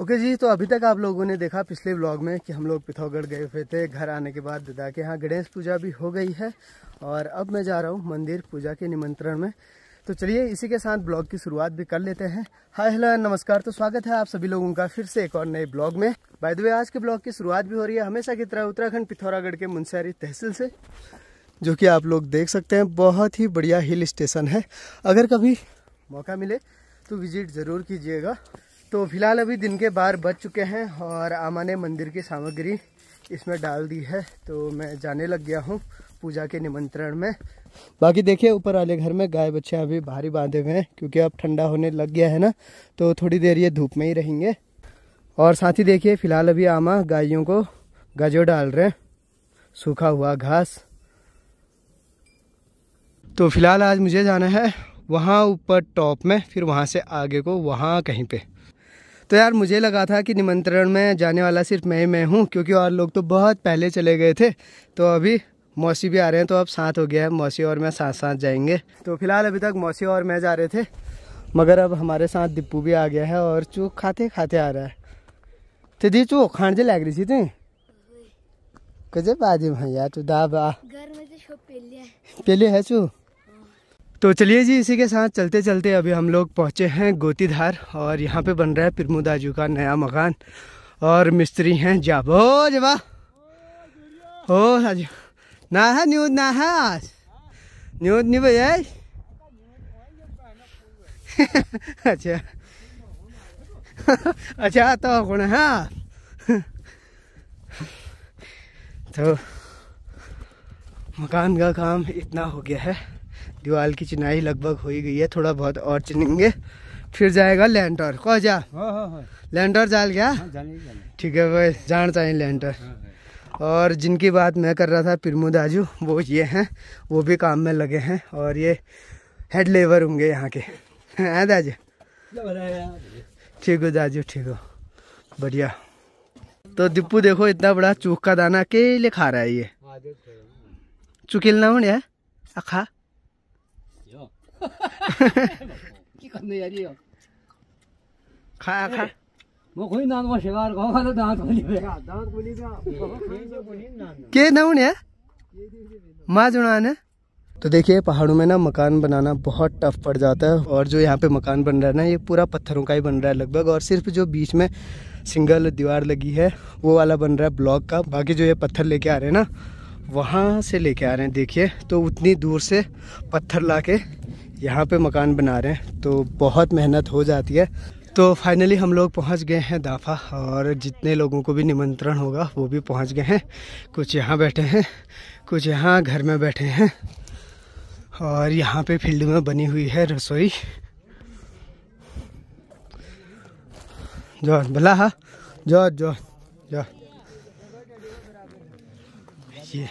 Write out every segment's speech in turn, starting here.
Okay जी तो अभी तक आप लोगों ने देखा पिछले व्लॉग में कि हम लोग पिथौगढ़ गए हुए थे घर आने के बाद दादा के यहाँ गणेश पूजा भी हो गई है और अब मैं जा रहा हूँ मंदिर पूजा के निमंत्रण में तो चलिए इसी के साथ ब्लॉग की शुरुआत भी कर लेते हैं हाय हेलो नमस्कार तो स्वागत है आप सभी लोगों का फिर से एक और नए ब्लॉग में बाय द वे आज के ब्लॉग की शुरुआत भी हो रही है हमेशा की तरह उत्तराखंड पिथौरागढ़ के मुंशहरी तहसील से जो कि आप लोग देख सकते हैं बहुत ही बढ़िया हिल स्टेशन है अगर कभी मौका मिले तो विजिट ज़रूर कीजिएगा तो फिलहाल अभी दिन के बाहर बज चुके हैं और आमा ने मंदिर की सामग्री इसमें डाल दी है तो मैं जाने लग गया हूँ पूजा के निमंत्रण में बाकी देखिए ऊपर वाले घर में गाय बच्चे अभी भारी बांधे हुए हैं क्योंकि अब ठंडा होने लग गया है ना तो थोड़ी देर ये धूप में ही रहेंगे और साथ ही देखिए फिलहाल अभी आमा गायों को गजो डाल रहे हैं सूखा हुआ घास तो फिलहाल आज मुझे जाना है वहाँ ऊपर टॉप में फिर वहाँ से आगे को वहाँ कहीं पे तो यार मुझे लगा था कि निमंत्रण में जाने वाला सिर्फ मैं ही मैं हूँ क्योंकि और लोग तो बहुत पहले चले गए थे तो अभी मौसी भी आ रहे हैं तो अब साथ हो गया है मौसी और मैं साथ साथ जाएंगे तो फिलहाल अभी तक मौसी और मैं जा रहे थे मगर अब हमारे साथ दिप्पू भी आ गया है और चू खाते खाते आ रहा है तो दी चू खाण से लग रही थी तुम कजे बाजी भाई यार तू बा पहले है चू तो चलिए जी इसी के साथ चलते चलते अभी हम लोग पहुँचे हैं गोतीधार और यहाँ पे बन रहा है जी का नया मकान और मिस्त्री हैं जाबो जबा हो साजू ना है न्यूज ना है आज न्यूज नहीं भैया अच्छा अच्छा तो कौन है हाँ। तो मकान का काम इतना हो गया है दीवार की चिनाई लगभग हो ही गई है थोड़ा बहुत और चिनेंगे फिर जाएगा लैंडर कह जा लैंडर हाँ, हाँ, हाँ। जाल गया ठीक है भाई जान चाहिए लैंडर और जिनकी बात मैं कर रहा था प्रमोद दाजू वो ये हैं वो भी काम में लगे हैं और ये हेड लेबर होंगे यहाँ के हैं दाजू ठीक हो दाजू ठीक हो बढ़िया तो दीपू देखो इतना बड़ा चूख का दाना अकेले खा रहा है ये चुकिलना हो खा खाया खा शिकार दांत के नाउन है माँ है तो देखिए पहाड़ों में ना मकान बनाना बहुत टफ पड़ जाता है और जो यहाँ पे मकान बन रहा है ना ये पूरा पत्थरों का ही बन रहा है लगभग और सिर्फ जो बीच में सिंगल दीवार लगी है वो वाला बन रहा है ब्लॉक का बाकी जो ये पत्थर लेके आ रहे हैं ना वहाँ से लेके आ रहे हैं देखिए तो उतनी दूर से पत्थर ला के यहाँ पे मकान बना रहे हैं तो बहुत मेहनत हो जाती है तो फाइनली हम लोग पहुँच गए हैं दाफा और जितने लोगों को भी निमंत्रण होगा वो भी पहुँच गए हैं कुछ यहाँ बैठे हैं कुछ यहाँ घर में बैठे हैं और यहाँ पे फील्ड में बनी हुई है रसोई जो भला हा जो जो जो ये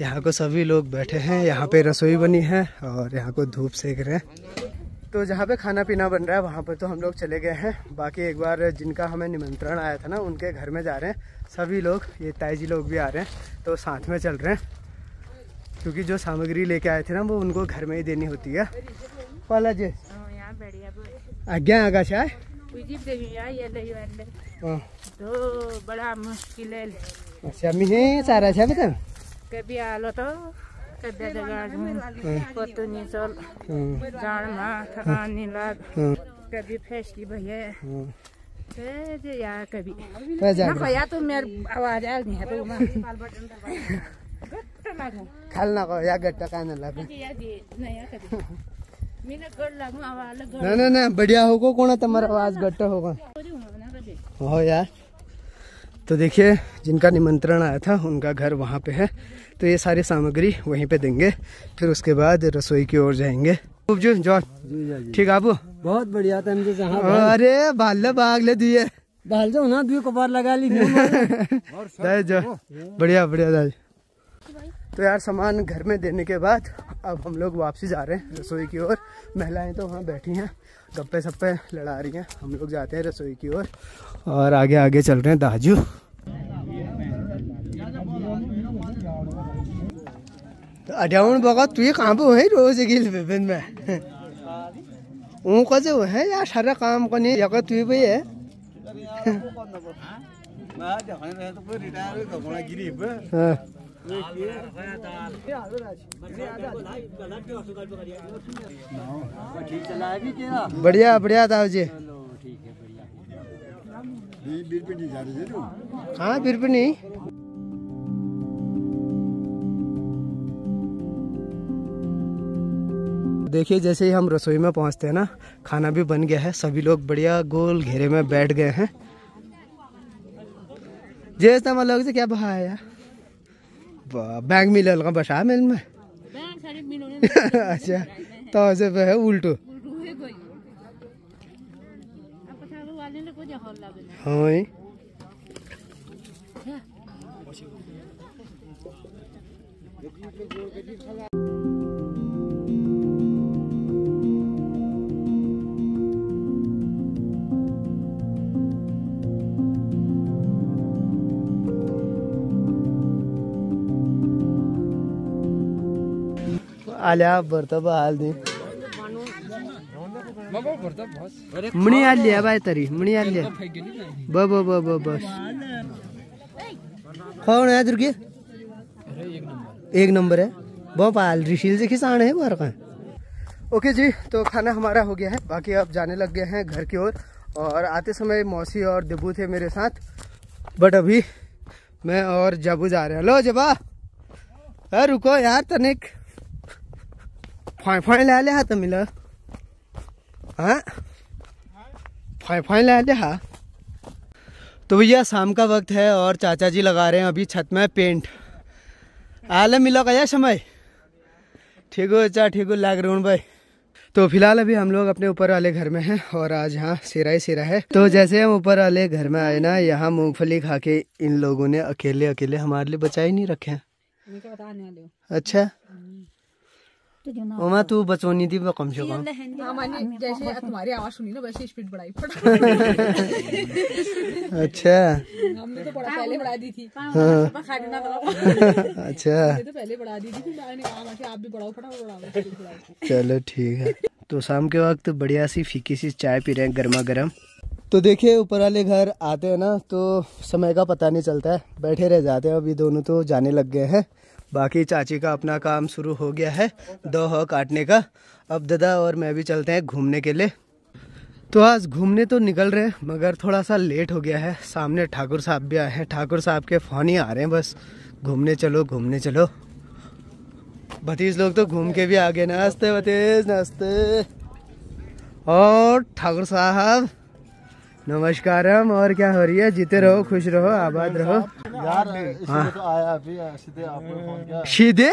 यहाँ को सभी लोग बैठे हैं यहाँ पे रसोई बनी है और यहाँ को धूप सेक रहे हैं तो जहाँ पे खाना पीना बन रहा है वहाँ पर तो हम लोग चले गए हैं बाकी एक बार जिनका हमें निमंत्रण आया था ना उनके घर में जा रहे हैं सभी लोग ये ताइजी लोग भी आ रहे हैं तो साथ में चल रहे हैं क्योंकि जो सामग्री लेके आए थे ना वो उनको घर में ही देनी होती है पाला जी आज्ञा आगा चाय तो बड़ा मुश्किल है अच्छा मी सारा छा अच्छा बता आलो तो हाँ। हाँ। कभी फैसली भैया हाँ। कभी तो आवाज या ना ना ना बढ़िया होगा कौन है तुम्हारा आवाज घट्टा होगा हो यार तो देखिए जिनका निमंत्रण आया था उनका घर वहाँ पे है तो ये सारी सामग्री वहीं पे देंगे फिर उसके बाद रसोई की ओर जाएंगे जॉन ठीक आप बहुत बढ़िया अरे बाल बाग ले दिए बाल जो ना दू कबार लगा ली जो बढ़िया बढ़िया दादी तो यार सामान घर में देने के बाद अब हम लोग वापसी जा रहे हैं रसोई की ओर महिलाएं तो वहाँ बैठी हैं गप्पे सप्पे लड़ा रही हैं हम लोग जाते हैं रसोई की ओर और, और आगे आगे चल रहे हैं दाजू আধাউন বগত তুই কামো হে রোজ এগিল বেবেন মে ও কাজে হে আর সারে কাম কনি একে তুই বই হে বড়িয়া বড়িয়া তাও যে বীরপিনী হ্যাঁ বীরপিনী देखिए जैसे ही हम रसोई में पहुंचते हैं ना खाना भी बन गया है सभी लोग बढ़िया गोल घेरे में बैठ गए हैं जैसा मतलब लोग से क्या बहाया बैंक मिले लगा बसा मिल में अच्छा तो ऐसे वह है उल्टो हाँ Thank हाँ। you. आल्या भरता हाल दी म्हणी आली बाय तरी म्हणी आली ब ब ब ब बस कौन है दुर्गी एक नंबर है बहुत पाल रिशील जी किसान है बार का ओके जी तो खाना हमारा हो गया है बाकी अब जाने लग गए हैं घर की ओर और, और आते समय मौसी और जबू थे मेरे साथ बट अभी मैं और जबू जा रहे हैं लो जबा रुको यार तनिक फाय फाय ले ले हा तुम्ही हाँ ले ले हा तो भैया शाम का वक्त है और चाचा जी लगा रहे हैं अभी छत में पेंट आले मिलो का समय ठीक हो चा ठीक हो लाग रहा भाई तो फिलहाल अभी हम लोग अपने ऊपर वाले घर में हैं और आज यहाँ सिरा ही सिरा है तो जैसे हम ऊपर वाले घर में आए ना यहाँ मूंगफली खा के इन लोगों ने अकेले अकेले हमारे लिए बचा ही नहीं रखे हैं अच्छा ओमा तू बचोनी थी कम से कम हाँ, जैसे तुम्हारी आवाज सुनी ना वैसे स्पीड बढ़ाई अच्छा हमने तो बड़ा पहले बढ़ा दी थी हाँ, हाँ। तो अच्छा तो पहले बढ़ा दी थी आप भी बढ़ाओ फटाफट चलो ठीक है तो शाम के वक्त बढ़िया सी फीकी सी चाय पी रहे हैं गर्मा गर्म तो देखिए ऊपर वाले घर आते हैं ना तो समय का पता नहीं चलता है बैठे रह जाते हैं अभी दोनों तो जाने लग गए हैं बाकी चाची का अपना काम शुरू हो गया है दो ह काटने का अब दादा और मैं भी चलते हैं घूमने के लिए तो आज घूमने तो निकल रहे हैं मगर थोड़ा सा लेट हो गया है सामने ठाकुर साहब भी आए हैं ठाकुर साहब के फ़ोन ही आ रहे हैं बस घूमने चलो घूमने चलो भतीज लोग तो घूम के भी आ गए नाचते भतीज नाचते और ठाकुर साहब नमस्कार और क्या हो रही है जीते रहो खुश रहो आबाद रहो यार हाँ। तो सीधे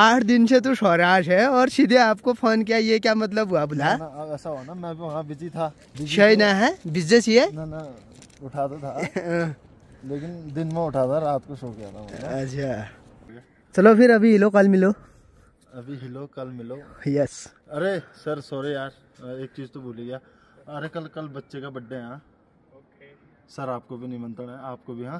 आठ दिन से तू तो सौराज है और सीधे आपको फोन किया ये क्या मतलब हुआ बोला ऐसा हो ना मैं वहाँ बिजी था तो- ना है बिजनेस ये ना ना उठा था हाँ। लेकिन दिन में उठा था रात को सो गया था अच्छा चलो फिर अभी हिलो कल मिलो अभी हिलो कल मिलो यस अरे सर सॉरी यार एक चीज तो भूल गया अरे कल कल बच्चे का बर्थडे है हाँ। सर आपको भी निमंत्रण है आपको भी हाँ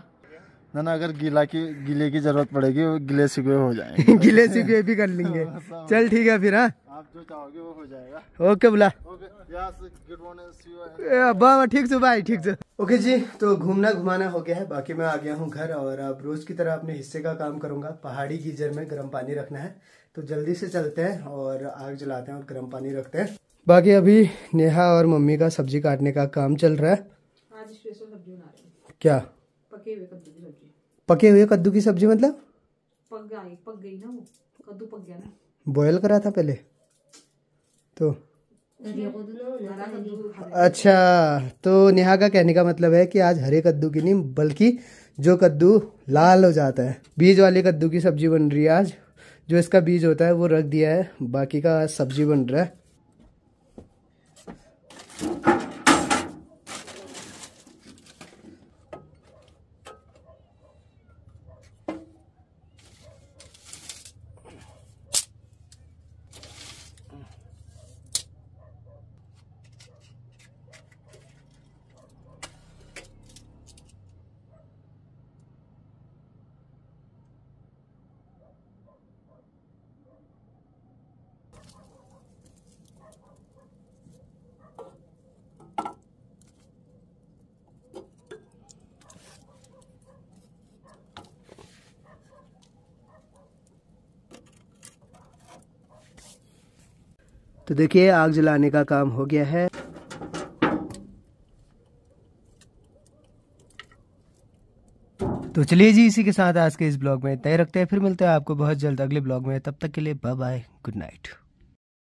ना ना अगर गीला की गीले की जरूरत पड़ेगी वो गिले सिकुए हो जाएंगे गिले सिकुए भी कर लेंगे हाँ, चल ठीक है फिर हाँ।, हाँ आप जो चाहोगे वो हो जाएगा ओके बुला ओके ठीक से भाई ठीक से ओके जी तो घूमना घुमाना हो गया है बाकी मैं आ गया हूँ घर और अब रोज की तरह अपने हिस्से का काम करूंगा पहाड़ी गीजर में गर्म पानी रखना है तो जल्दी से चलते हैं और आग जलाते हैं और गर्म पानी रखते हैं बाकी अभी नेहा और मम्मी का सब्जी काटने का काम चल रहा है आज सब्जी बना रहे क्या पके हुए कद्दू की सब्जी पके हुए कद्दू की सब्जी मतलब पक गई पक गई ना वो कद्दू पक गया ना बॉयल करा था पहले तो अच्छा तो नेहा का कहने का मतलब है कि आज हरे कद्दू की नहीं बल्कि जो कद्दू लाल हो जाता है बीज वाले कद्दू की सब्जी बन रही है आज जो इसका बीज होता है वो रख दिया है बाकी का सब्जी बन रहा है तो देखिए आग जलाने का काम हो गया है तो चलिए जी इसी के साथ आज के इस ब्लॉग में तय रखते हैं फिर मिलते हैं आपको बहुत जल्द अगले ब्लॉग में तब तक के लिए बाय बाय गुड नाइट